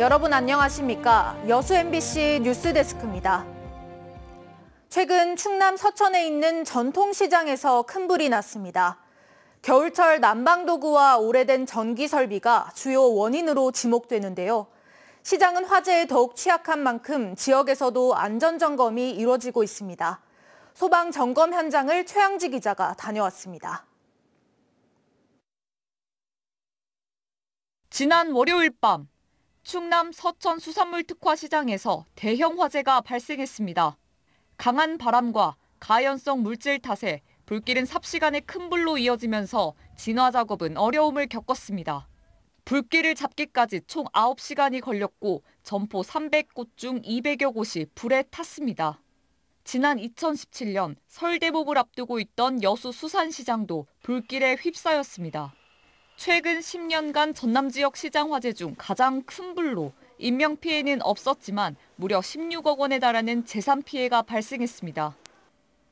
여러분 안녕하십니까? 여수 MBC 뉴스데스크입니다. 최근 충남 서천에 있는 전통시장에서 큰 불이 났습니다. 겨울철 난방도구와 오래된 전기 설비가 주요 원인으로 지목되는데요. 시장은 화재에 더욱 취약한 만큼 지역에서도 안전점검이 이뤄지고 있습니다. 소방 점검 현장을 최양지 기자가 다녀왔습니다. 지난 월요일 밤 충남 서천 수산물 특화 시장에서 대형 화재가 발생했습니다. 강한 바람과 가연성 물질 탓에 불길은 삽시간에 큰 불로 이어지면서 진화 작업은 어려움을 겪었습니다. 불길을 잡기까지 총 9시간이 걸렸고 점포 300곳 중 200여 곳이 불에 탔습니다. 지난 2017년 설대복을 앞두고 있던 여수 수산시장도 불길에 휩싸였습니다. 최근 10년간 전남 지역 시장 화재 중 가장 큰 불로 인명 피해는 없었지만 무려 16억 원에 달하는 재산 피해가 발생했습니다.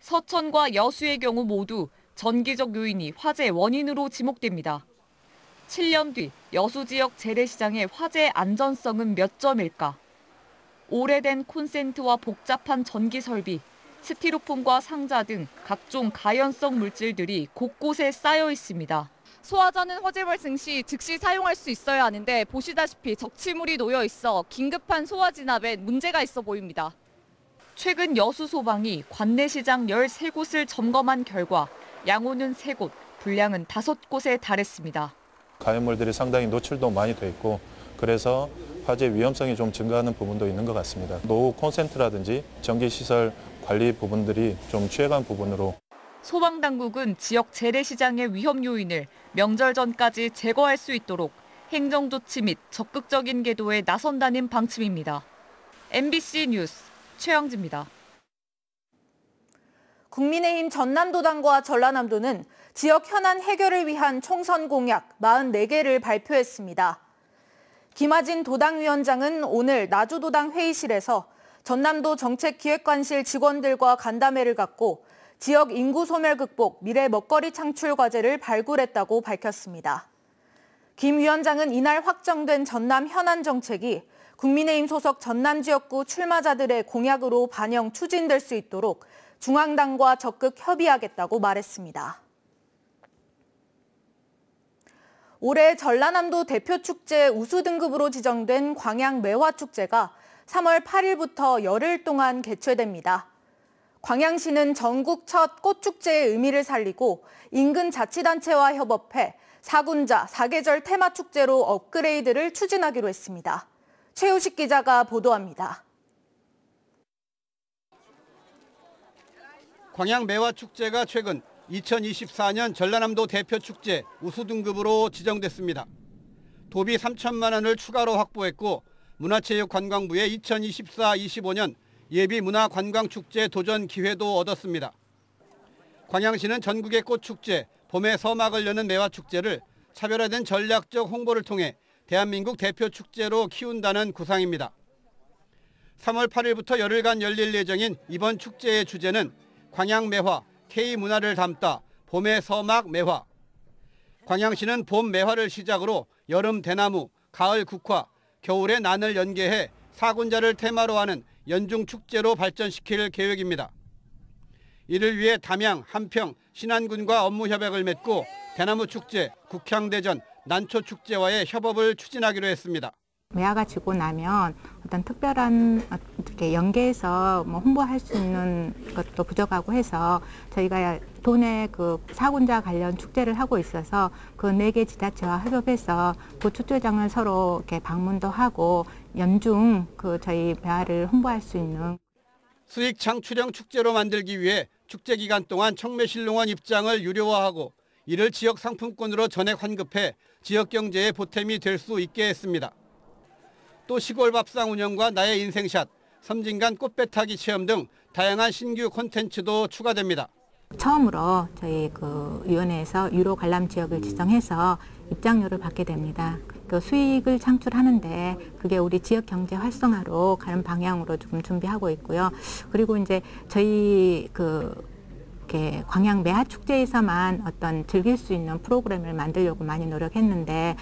서천과 여수의 경우 모두 전기적 요인이 화재 원인으로 지목됩니다. 7년 뒤 여수 지역 재래시장의 화재 안전성은 몇 점일까? 오래된 콘센트와 복잡한 전기 설비, 스티로폼과 상자 등 각종 가연성 물질들이 곳곳에 쌓여 있습니다. 소화전은 허재발증시 즉시 사용할 수 있어야 하는데 보시다시피 적치물이 놓여 있어 긴급한 소화 진압에 문제가 있어 보입니다. 최근 여수 소방이 관내시장 13곳을 점검한 결과 양호는 3곳, 불량은 5곳에 달했습니다. 가연물들이 상당히 노출도 많이 돼 있고 그래서 화재 위험성이 좀 증가하는 부분도 있는 것 같습니다. 노후 콘센트라든지 전기시설 관리 부분들이 좀 취약한 부분으로 소방당국은 지역 재래시장의 위험 요인을 명절 전까지 제거할 수 있도록 행정조치 및 적극적인 계도에 나선다는 방침입니다. MBC 뉴스 최영지입니다. 국민의힘 전남도당과 전라남도는 지역 현안 해결을 위한 총선 공약 44개를 발표했습니다. 김아진 도당위원장은 오늘 나주도당 회의실에서 전남도 정책기획관실 직원들과 간담회를 갖고 지역 인구 소멸 극복, 미래 먹거리 창출 과제를 발굴했다고 밝혔습니다. 김 위원장은 이날 확정된 전남 현안 정책이 국민의힘 소속 전남 지역구 출마자들의 공약으로 반영 추진될 수 있도록 중앙당과 적극 협의하겠다고 말했습니다. 올해 전라남도 대표축제 우수 등급으로 지정된 광양 매화축제가 3월 8일부터 열흘 동안 개최됩니다. 광양시는 전국 첫 꽃축제의 의미를 살리고 인근 자치단체와 협업해 사군자 사계절 테마축제로 업그레이드를 추진하기로 했습니다. 최우식 기자가 보도합니다. 광양 매화축제가 최근 2024년 전라남도 대표축제 우수 등급으로 지정됐습니다. 도비 3천만 원을 추가로 확보했고 문화체육관광부의 2024-25년 예비 문화관광축제 도전 기회도 얻었습니다. 광양시는 전국의 꽃축제, 봄의 서막을 여는 매화축제를 차별화된 전략적 홍보를 통해 대한민국 대표 축제로 키운다는 구상입니다. 3월 8일부터 열흘간 열릴 예정인 이번 축제의 주제는 광양 매화, K 문화를 담다 봄의 서막 매화. 광양시는 봄 매화를 시작으로 여름 대나무, 가을 국화, 겨울의 난을 연계해 사군자를 테마로 하는 연중 축제로 발전시킬 계획입니다. 이를 위해 담양, 함평, 신안군과 업무 협약을 맺고 대나무 축제, 국향대전, 난초 축제와의 협업을 추진하기로 했습니다. 외화가 지고 나면 어떤 특별한 어떻게 연계해서 뭐 홍보할 수 있는 것도 부족하고 해서 저희가 도내 그 사군자 관련 축제를 하고 있어서 그 네 개 지자체와 협업해서 그 축제장을 서로 이렇게 방문도 하고 연중 그 저희 외화를 홍보할 수 있는 수익 창출형 축제로 만들기 위해 축제 기간 동안 청매실 농원 입장을 유료화하고 이를 지역 상품권으로 전액 환급해 지역 경제에 보탬이 될 수 있게 했습니다. 또 시골 밥상 운영과 나의 인생샷, 섬진간 꽃배타기 체험 등 다양한 신규 콘텐츠도 추가됩니다. 처음으로 저희 그 위원회에서 유로 관람 지역을 지정해서 입장료를 받게 됩니다. 그 수익을 창출하는데 그게 우리 지역 경제 활성화로 가는 방향으로 조금 준비하고 있고요. 그리고 이제 저희 그 광양 매화 축제에서만 어떤 즐길 수 있는 프로그램을 만들려고 많이 노력했는데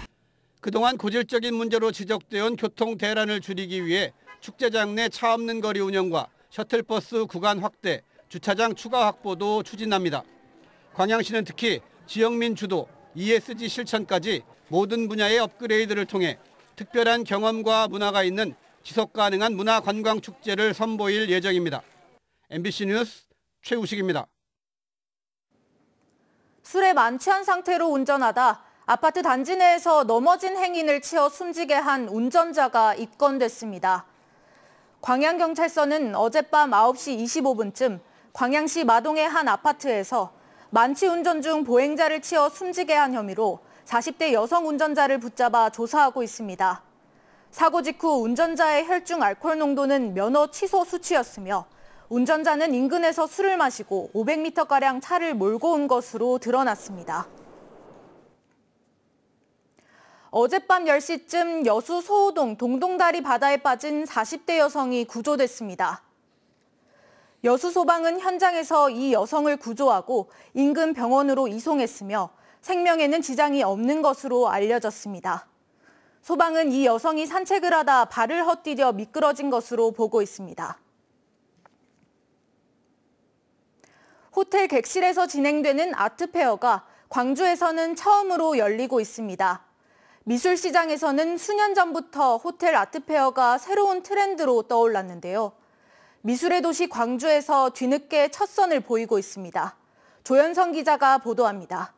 그동안 고질적인 문제로 지적되어 온 교통 대란을 줄이기 위해 축제장 내 차 없는 거리 운영과 셔틀버스 구간 확대, 주차장 추가 확보도 추진합니다. 광양시는 특히 지역민 주도, ESG 실천까지 모든 분야의 업그레이드를 통해 특별한 경험과 문화가 있는 지속 가능한 문화 관광 축제를 선보일 예정입니다. MBC 뉴스 최우식입니다. 술에 만취한 상태로 운전하다 아파트 단지 내에서 넘어진 행인을 치어 숨지게 한 운전자가 입건됐습니다. 광양경찰서는 어젯밤 9시 25분쯤 광양시 마동의 한 아파트에서 만취 운전 중 보행자를 치어 숨지게 한 혐의로 40대 여성 운전자를 붙잡아 조사하고 있습니다. 사고 직후 운전자의 혈중 알코올 농도는 면허 취소 수치였으며 운전자는 인근에서 술을 마시고 500m가량 차를 몰고 온 것으로 드러났습니다. 어젯밤 10시쯤 여수 소호동 동동다리 바다에 빠진 40대 여성이 구조됐습니다. 여수 소방은 현장에서 이 여성을 구조하고 인근 병원으로 이송했으며 생명에는 지장이 없는 것으로 알려졌습니다. 소방은 이 여성이 산책을 하다 발을 헛디뎌 미끄러진 것으로 보고 있습니다. 호텔 객실에서 진행되는 아트페어가 광주에서는 처음으로 열리고 있습니다. 미술 시장에서는 수년 전부터 호텔 아트페어가 새로운 트렌드로 떠올랐는데요. 미술의 도시 광주에서 뒤늦게 첫 선을 보이고 있습니다. 조현성 기자가 보도합니다.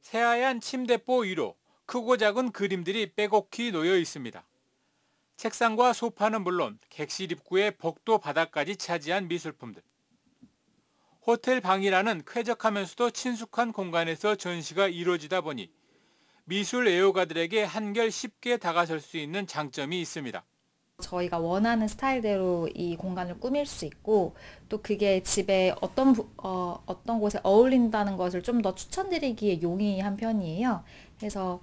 새하얀 침대보 위로 크고 작은 그림들이 빼곡히 놓여 있습니다. 책상과 소파는 물론 객실 입구에 복도 바닥까지 차지한 미술품들. 호텔 방이라는 쾌적하면서도 친숙한 공간에서 전시가 이루어지다 보니 미술 애호가들에게 한결 쉽게 다가설 수 있는 장점이 있습니다. 저희가 원하는 스타일대로 이 공간을 꾸밀 수 있고 또 그게 집에 어떤 어, 어떤 곳에 어울린다는 것을 좀 더 추천드리기에 용이한 편이에요. 그래서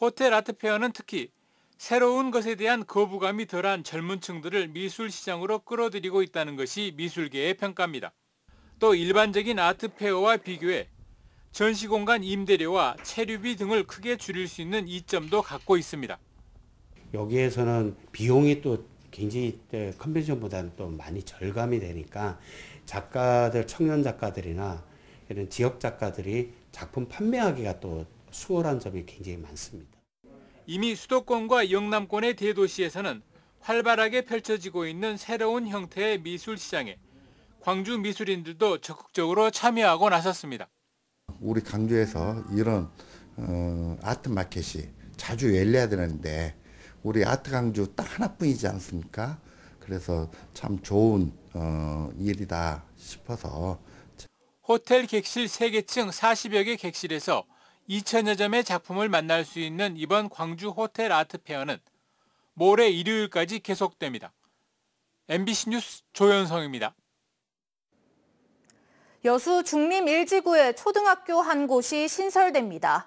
호텔 아트 페어는 특히 새로운 것에 대한 거부감이 덜한 젊은 층들을 미술 시장으로 끌어들이고 있다는 것이 미술계의 평가입니다. 또 일반적인 아트 페어와 비교해 전시 공간 임대료와 체류비 등을 크게 줄일 수 있는 이점도 갖고 있습니다. 여기에서는 비용이 또 굉장히 컨벤션보다는 또 많이 절감이 되니까 작가들, 청년 작가들이나 이런 지역 작가들이 작품 판매하기가 또 수월한 점이 굉장히 많습니다. 이미 수도권과 영남권의 대도시에서는 활발하게 펼쳐지고 있는 새로운 형태의 미술 시장에 광주 미술인들도 적극적으로 참여하고 나섰습니다. 우리 광주에서 이런 어, 아트 마켓이 자주 열려야 되는데 우리 아트 강주 딱 하나뿐이지 않습니까? 그래서 참 좋은 어, 일이다 싶어서 호텔 객실 3개층 40여 개 객실에서 2천여 점의 작품을 만날 수 있는 이번 광주 호텔 아트페어는 모레 일요일까지 계속됩니다. MBC 뉴스 조현성입니다. 여수 중림 1지구에 초등학교 한 곳이 신설됩니다.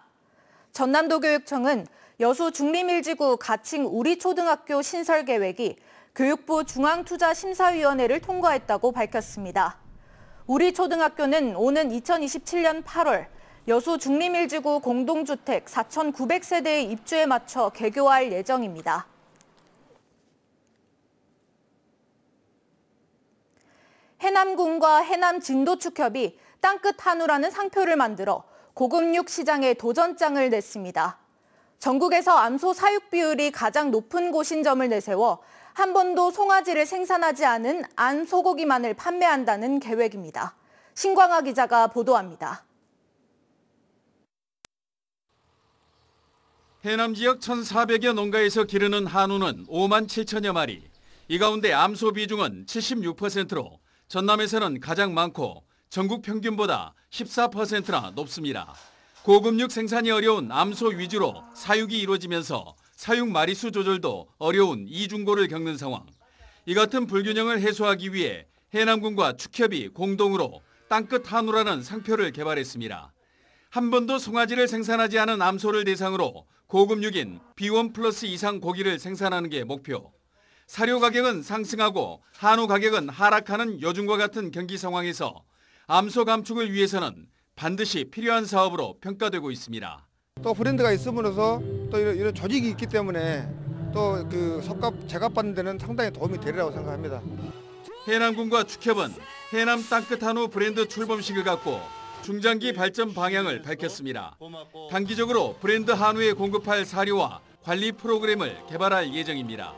전남도교육청은 여수 중림 1지구 가칭 우리 초등학교 신설 계획이 교육부 중앙투자심사위원회를 통과했다고 밝혔습니다. 우리 초등학교는 오는 2027년 8월 여수 중림 1지구 공동주택 4,900세대의 입주에 맞춰 개교할 예정입니다. 해남군과 해남 진도축협이 땅끝 한우라는 상표를 만들어 고급육 시장에 도전장을 냈습니다. 전국에서 암소 사육 비율이 가장 높은 곳인 점을 내세워 한 번도 송아지를 생산하지 않은 안 소고기만을 판매한다는 계획입니다. 신광아 기자가 보도합니다. 해남 지역 1,400여 농가에서 기르는 한우는 5만 7천여 마리, 이 가운데 암소 비중은 76%로 전남에서는 가장 많고 전국 평균보다 14%나 높습니다. 고급육 생산이 어려운 암소 위주로 사육이 이루어지면서 사육 마리수 조절도 어려운 이중고를 겪는 상황. 이 같은 불균형을 해소하기 위해 해남군과 축협이 공동으로 땅끝 한우라는 상표를 개발했습니다. 한 번도 송아지를 생산하지 않은 암소를 대상으로 고급육인 B1 플러스 이상 고기를 생산하는 게 목표. 사료 가격은 상승하고 한우 가격은 하락하는 요즘과 같은 경기 상황에서 암소 감축을 위해서는 반드시 필요한 사업으로 평가되고 있습니다. 또 브랜드가 있음으로써 또 이런, 이런 조직이 있기 때문에 또 그 석값 제값 받는 데는 상당히 도움이 되리라고 생각합니다. 해남군과 축협은 해남 땅끝 한우 브랜드 출범식을 갖고 중장기 발전 방향을 밝혔습니다. 단기적으로 브랜드 한우에 공급할 사료와 관리 프로그램을 개발할 예정입니다.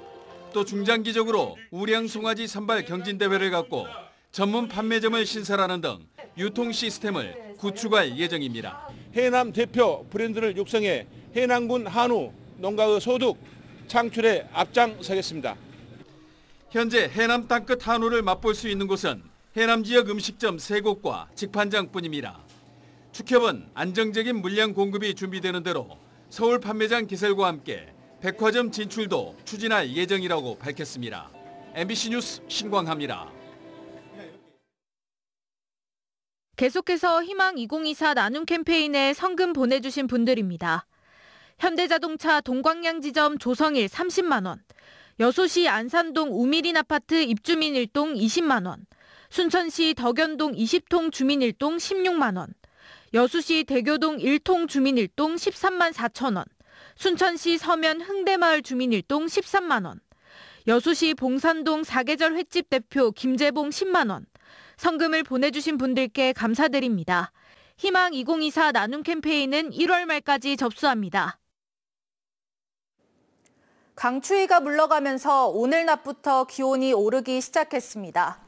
또 중장기적으로 우량 송아지 선발 경진대회를 갖고 전문 판매점을 신설하는 등 유통 시스템을 구축할 예정입니다. 해남 대표 브랜드를 육성해 해남군 한우 농가의 소득 창출에 앞장서겠습니다. 현재 해남 땅끝 한우를 맛볼 수 있는 곳은 해남 지역 음식점 3곳과 직판장뿐입니다. 축협은 안정적인 물량 공급이 준비되는 대로 서울 판매장 기설과 함께 백화점 진출도 추진할 예정이라고 밝혔습니다. MBC 뉴스 신광합니다. 계속해서 희망 2024 나눔 캠페인에 성금 보내주신 분들입니다. 현대자동차 동광양 지점 조성일 30만 원, 여수시 안산동 우미린 아파트 입주민 일동 20만 원, 순천시 덕연동 20통 주민 일동 16만 원, 여수시 대교동 1통 주민 일동 13만 4천 원, 순천시 서면 흥대마을 주민 일동 13만 원, 여수시 봉산동 사계절 횟집 대표 김재봉 10만 원, 성금을 보내주신 분들께 감사드립니다. 희망 2024 나눔 캠페인은 1월 말까지 접수합니다. 강추위가 물러가면서 오늘 낮부터 기온이 오르기 시작했습니다.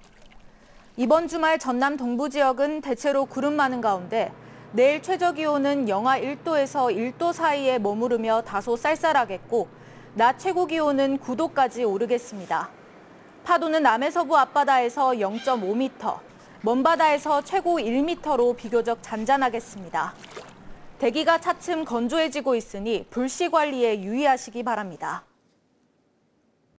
이번 주말 전남 동부 지역은 대체로 구름 많은 가운데 내일 최저 기온은 영하 1도에서 1도 사이에 머무르며 다소 쌀쌀하겠고 낮 최고 기온은 9도까지 오르겠습니다. 파도는 남해서부 앞바다에서 0.5m, 먼바다에서 최고 1m로 비교적 잔잔하겠습니다. 대기가 차츰 건조해지고 있으니 불씨 관리에 유의하시기 바랍니다.